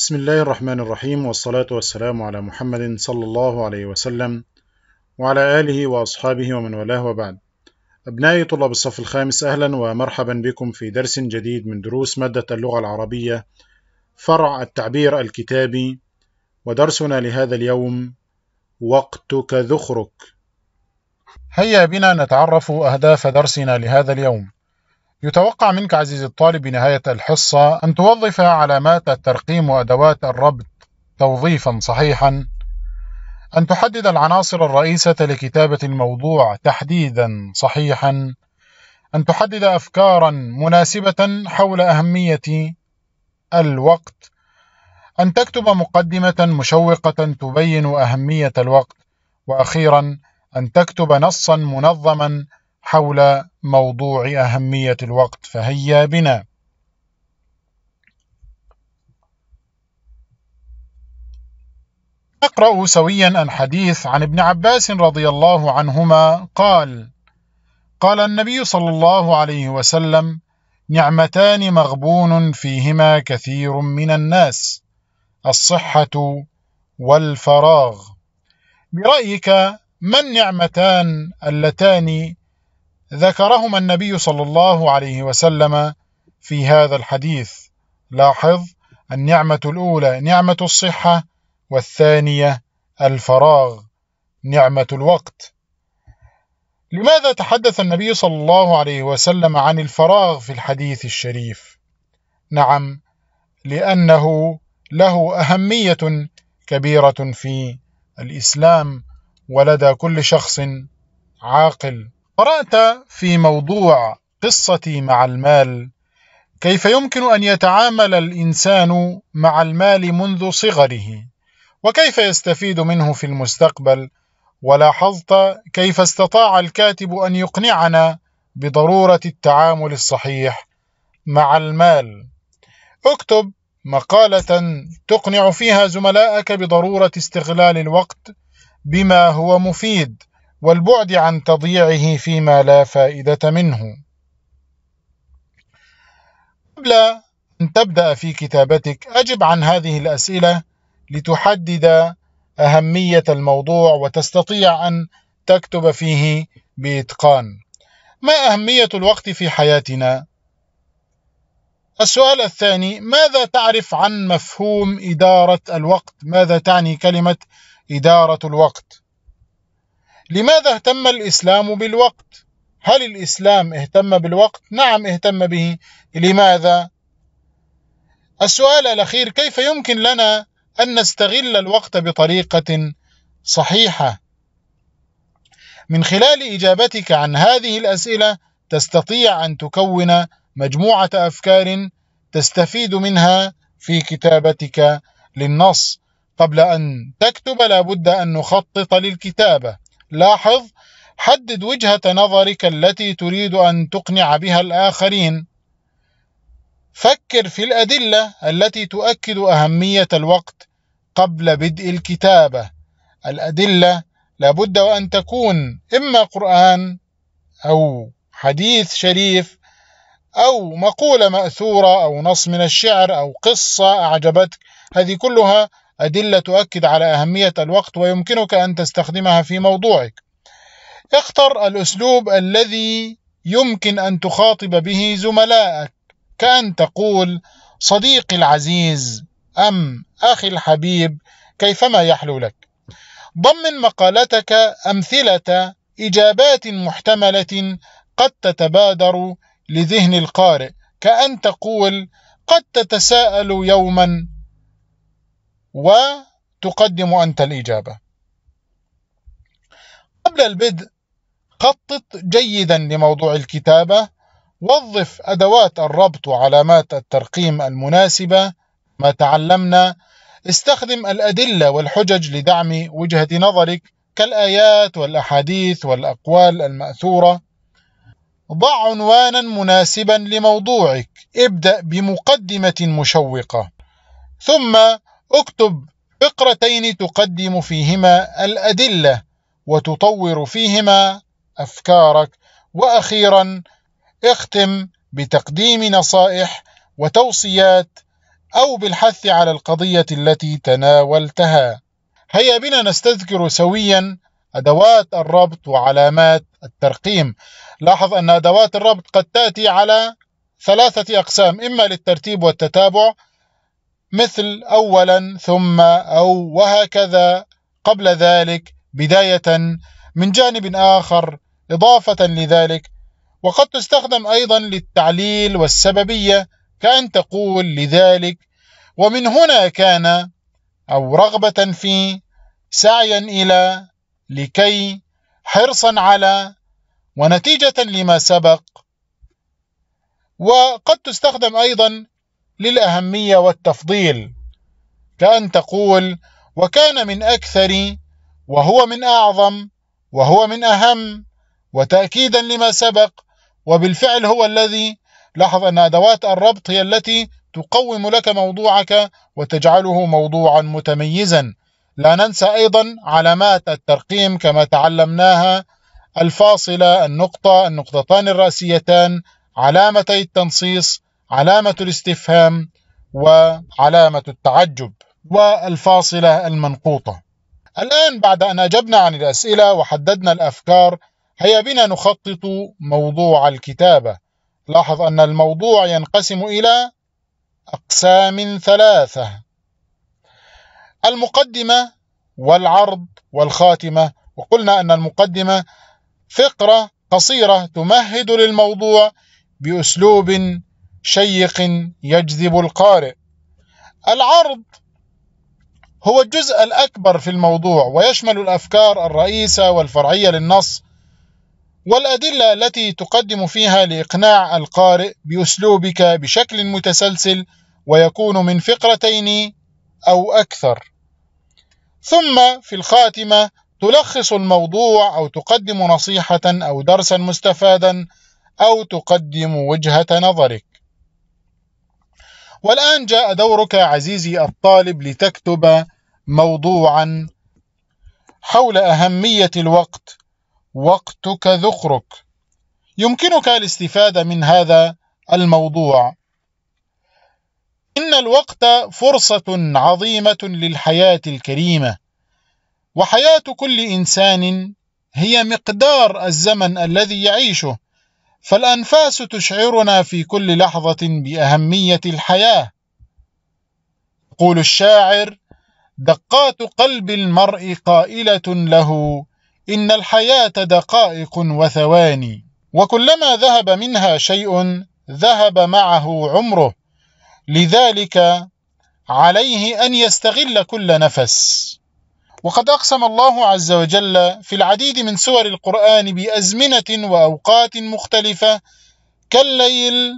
بسم الله الرحمن الرحيم والصلاة والسلام على محمد صلى الله عليه وسلم وعلى آله وأصحابه ومن والاه وبعد أبنائي طلاب الصف الخامس أهلا ومرحبا بكم في درس جديد من دروس مادة اللغة العربية فرع التعبير الكتابي ودرسنا لهذا اليوم وقتك ذخرك هيا بنا نتعرف أهداف درسنا لهذا اليوم يتوقع منك عزيزي الطالب بنهاية الحصة أن توظف علامات الترقيم وأدوات الربط توظيفا صحيحا أن تحدد العناصر الرئيسة لكتابة الموضوع تحديدا صحيحا أن تحدد أفكارا مناسبة حول أهمية الوقت أن تكتب مقدمة مشوقة تبين أهمية الوقت وأخيرا أن تكتب نصا منظما حول موضوع أهمية الوقت فهيا بنا نقرأ سويا الحديث عن ابن عباس رضي الله عنهما قال قال النبي صلى الله عليه وسلم نعمتان مغبون فيهما كثير من الناس الصحة والفراغ برأيك ما النعمتان اللتان ذكرهما النبي صلى الله عليه وسلم في هذا الحديث لاحظ النعمة الأولى نعمة الصحة والثانية الفراغ نعمة الوقت لماذا تحدث النبي صلى الله عليه وسلم عن الفراغ في الحديث الشريف نعم لأنه له أهمية كبيرة في الإسلام ولدى كل شخص عاقل قرأت في موضوع قصتي مع المال كيف يمكن أن يتعامل الإنسان مع المال منذ صغره وكيف يستفيد منه في المستقبل ولاحظت كيف استطاع الكاتب أن يقنعنا بضرورة التعامل الصحيح مع المال اكتب مقالة تقنع فيها زملائك بضرورة استغلال الوقت بما هو مفيد والبعد عن تضييعه فيما لا فائدة منه قبل أن تبدأ في كتابتك أجب عن هذه الأسئلة لتحدد أهمية الموضوع وتستطيع أن تكتب فيه بإتقان ما أهمية الوقت في حياتنا؟ السؤال الثاني ماذا تعرف عن مفهوم إدارة الوقت؟ ماذا تعني كلمة إدارة الوقت؟ لماذا اهتم الإسلام بالوقت؟ هل الإسلام اهتم بالوقت؟ نعم اهتم به لماذا؟ السؤال الأخير كيف يمكن لنا أن نستغل الوقت بطريقة صحيحة؟ من خلال إجابتك عن هذه الأسئلة تستطيع أن تكون مجموعة أفكار تستفيد منها في كتابتك للنص قبل أن تكتب لابد أن نخطط للكتابة لاحظ حدد وجهة نظرك التي تريد أن تقنع بها الآخرين فكر في الأدلة التي تؤكد أهمية الوقت قبل بدء الكتابة الأدلة لابد وأن تكون إما قرآن أو حديث شريف أو مقولة مأثورة أو نص من الشعر أو قصة أعجبتك هذه كلها أدلة تؤكد على أهمية الوقت ويمكنك أن تستخدمها في موضوعك. اختر الأسلوب الذي يمكن أن تخاطب به زملائك، كأن تقول: صديقي العزيز، أم أخي الحبيب، كيفما يحلو لك. ضمن مقالتك أمثلة إجابات محتملة قد تتبادر لذهن القارئ، كأن تقول: قد تتساءل يوما وتقدم أنت الإجابة قبل البدء خطط جيدا لموضوع الكتابة وظف أدوات الربط وعلامات الترقيم المناسبة ما تعلمنا استخدم الأدلة والحجج لدعم وجهة نظرك كالآيات والأحاديث والأقوال المأثورة ضع عنوانا مناسبا لموضوعك ابدأ بمقدمة مشوقة ثم اكتب فقرتين تقدم فيهما الأدلة وتطور فيهما أفكارك وأخيرا اختم بتقديم نصائح وتوصيات أو بالحث على القضية التي تناولتها هيا بنا نستذكر سويا أدوات الربط وعلامات الترقيم لاحظ أن أدوات الربط قد تأتي على ثلاثة أقسام إما للترتيب والتتابع مثل اولا ثم او وهكذا قبل ذلك بدايه من جانب اخر اضافه لذلك وقد تستخدم ايضا للتعليل والسببيه كان تقول لذلك ومن هنا كان او رغبه في سعيا الى لكي حرصا على ونتيجه لما سبق وقد تستخدم ايضا للأهمية والتفضيل كأن تقول وكان من أكثر وهو من أعظم وهو من أهم وتأكيدا لما سبق وبالفعل هو الذي لاحظ أن أدوات الربط هي التي تقوم لك موضوعك وتجعله موضوعا متميزا لا ننسى أيضا علامات الترقيم كما تعلمناها الفاصلة النقطة النقطتان الرأسيتان علامتي التنصيص علامة الاستفهام وعلامة التعجب والفاصلة المنقوطة الآن بعد أن أجبنا عن الأسئلة وحددنا الأفكار هيا بنا نخطط موضوع الكتابة لاحظ أن الموضوع ينقسم إلى أقسام ثلاثة المقدمة والعرض والخاتمة وقلنا أن المقدمة فقرة قصيرة تمهد للموضوع بأسلوب شيق يجذب القارئ العرض هو الجزء الأكبر في الموضوع ويشمل الأفكار الرئيسة والفرعية للنص والأدلة التي تقدم فيها لإقناع القارئ بأسلوبك بشكل متسلسل ويكون من فقرتين أو أكثر ثم في الخاتمة تلخص الموضوع أو تقدم نصيحة أو درسا مستفادا أو تقدم وجهة نظرك والآن جاء دورك عزيزي الطالب لتكتب موضوعا حول أهمية الوقت وقتك ذخرك يمكنك الاستفادة من هذا الموضوع إن الوقت فرصة عظيمة للحياة الكريمة وحياة كل إنسان هي مقدار الزمن الذي يعيشه فالأنفاس تشعرنا في كل لحظة بأهمية الحياة يقول الشاعر دقات قلب المرء قائلة له إن الحياة دقائق وثواني وكلما ذهب منها شيء ذهب معه عمره لذلك عليه أن يستغل كل نفس وقد أقسم الله عز وجل في العديد من سور القرآن بأزمنة وأوقات مختلفة كالليل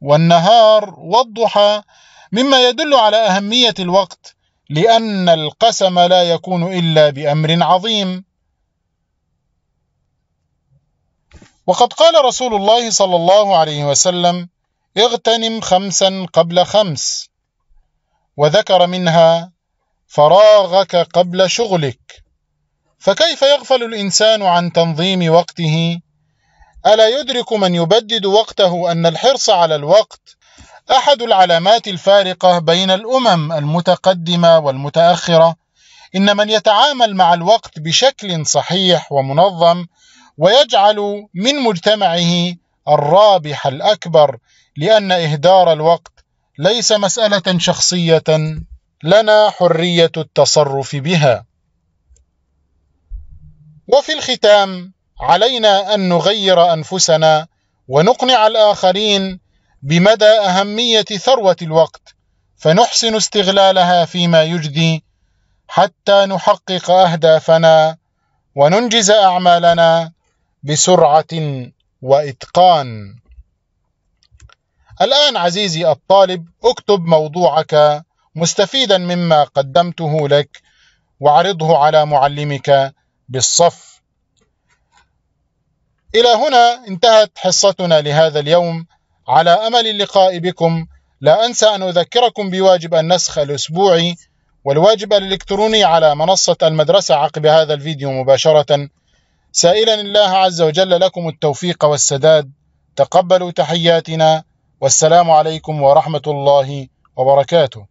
والنهار والضحى مما يدل على أهمية الوقت لأن القسم لا يكون إلا بأمر عظيم وقد قال رسول الله صلى الله عليه وسلم اغتنم خمسا قبل خمس وذكر منها فراغك قبل شغلك فكيف يغفل الانسان عن تنظيم وقته الا يدرك من يبدد وقته ان الحرص على الوقت احد العلامات الفارقه بين الامم المتقدمه والمتاخره ان من يتعامل مع الوقت بشكل صحيح ومنظم ويجعل من مجتمعه الرابح الاكبر لان اهدار الوقت ليس مساله شخصيه لنا حرية التصرف بها وفي الختام علينا أن نغير أنفسنا ونقنع الآخرين بمدى أهمية ثروة الوقت فنحسن استغلالها فيما يجدي حتى نحقق أهدافنا وننجز أعمالنا بسرعة وإتقان الآن عزيزي الطالب اكتب موضوعك مستفيدا مما قدمته لك وعرضه على معلمك بالصف إلى هنا انتهت حصتنا لهذا اليوم على أمل اللقاء بكم لا أنسى أن أذكركم بواجب النسخ الأسبوعي والواجب الإلكتروني على منصة المدرسة عقب هذا الفيديو مباشرة سائلا الله عز وجل لكم التوفيق والسداد تقبلوا تحياتنا والسلام عليكم ورحمة الله وبركاته